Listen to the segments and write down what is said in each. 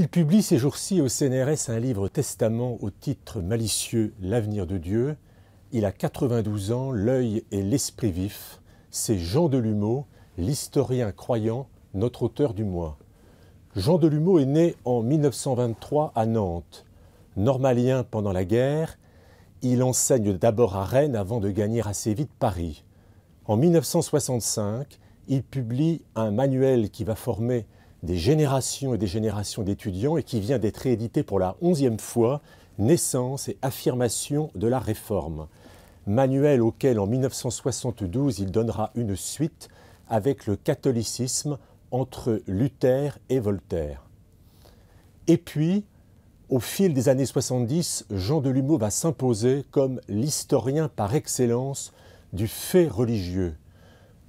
Il publie ces jours-ci au CNRS un livre testament au titre malicieux L'avenir de Dieu. Il a 92 ans, l'œil et l'esprit vif. C'est Jean Delumeau, l'historien croyant, notre auteur du mois. Jean Delumeau est né en 1923 à Nantes. Normalien pendant la guerre, il enseigne d'abord à Rennes avant de gagner assez vite Paris. En 1965, il publie un manuel qui va former des générations et des générations d'étudiants et qui vient d'être réédité pour la onzième fois, Naissance et affirmation de la réforme. Manuel auquel en 1972 il donnera une suite avec le catholicisme entre Luther et Voltaire. Et puis, au fil des années 70, Jean de Delumeau va s'imposer comme l'historien par excellence du fait religieux,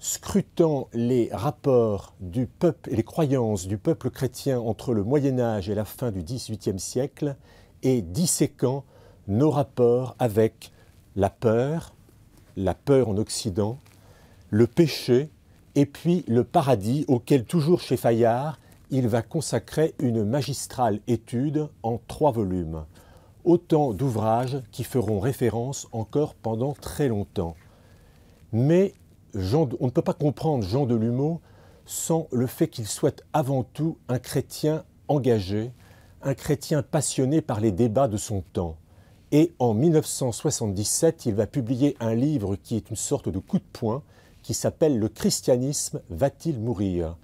scrutant les rapports du peuple et les croyances du peuple chrétien entre le Moyen Âge et la fin du XVIIIe siècle et disséquant nos rapports avec la peur, la peur en Occident, le péché et puis le paradis auquel toujours chez Fayard il va consacrer une magistrale étude en trois volumes, autant d'ouvrages qui feront référence encore pendant très longtemps. Mais on ne peut pas comprendre Jean de Lumeau sans le fait qu'il souhaite avant tout un chrétien engagé, un chrétien passionné par les débats de son temps. Et en 1977, il va publier un livre qui est une sorte de coup de poing, qui s'appelle Le christianisme va-t-il mourir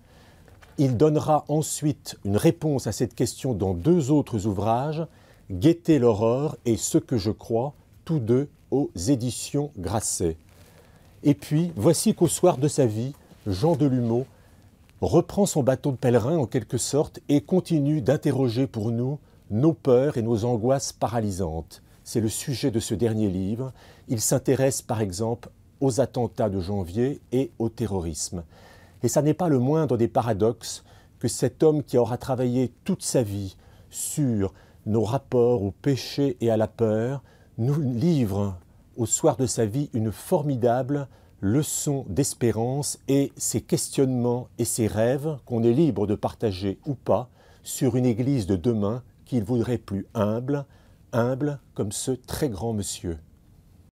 Il donnera ensuite une réponse à cette question dans deux autres ouvrages, Guetter l'aurore et Ce que je crois, tous deux aux éditions Grasset. Et puis, voici qu'au soir de sa vie, Jean Delumeau reprend son bateau de pèlerin en quelque sorte et continue d'interroger pour nous nos peurs et nos angoisses paralysantes. C'est le sujet de ce dernier livre. Il s'intéresse par exemple aux attentats de janvier et au terrorisme. Et ça n'est pas le moindre des paradoxes que cet homme qui aura travaillé toute sa vie sur nos rapports au péché et à la peur nous livre au soir de sa vie une formidable leçons d'espérance et ses questionnements et ses rêves qu'on est libre de partager ou pas sur une Église de demain qu'il voudrait plus humble, humble comme ce très grand monsieur.